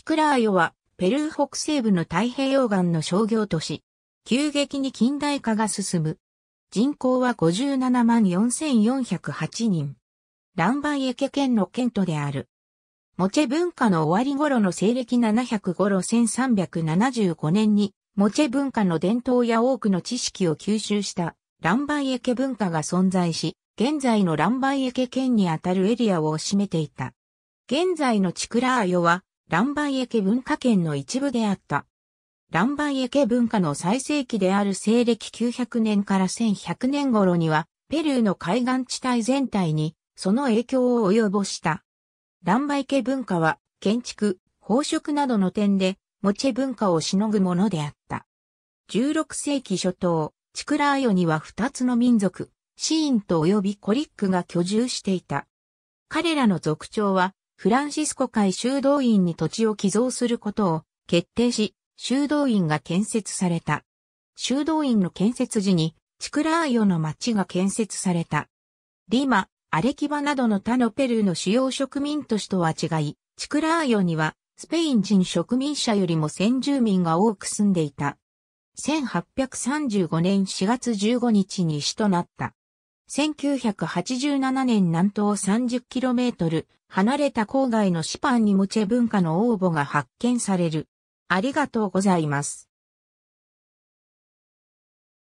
チクラーヨは、ペルー北西部の太平洋岸の商業都市。急激に近代化が進む。人口は57万4408人。ランバイエケ県の県都である。モチェ文化の終わり頃の西暦700頃1375年に、モチェ文化の伝統や多くの知識を吸収したランバイエケ文化が存在し、現在のランバイエケ県にあたるエリアを占めていた。現在のチクラーヨは、ランバイエケ文化圏の一部であった。ランバイエケ文化の最盛期である西暦900年から1100年頃には、ペルーの海岸地帯全体に、その影響を及ぼした。ランバイケ文化は、建築、宝飾などの点で、モチェ文化をしのぐものであった。16世紀初頭、チクラーヨには2つの民族、シーンと及びコリックが居住していた。彼らの族長はフランシスコ会修道院に土地を寄贈することを決定し、修道院が建設された。修道院の建設時に、チクラーヨの町が建設された。リマ、アレキバなどの他のペルーの主要植民都市とは違い、チクラーヨにはスペイン人植民者よりも先住民が多く住んでいた。1835年4月15日に死となった。1987年南東 30km 離れた郊外のシパンにムチェ文化の応募が発見される。ありがとうございます。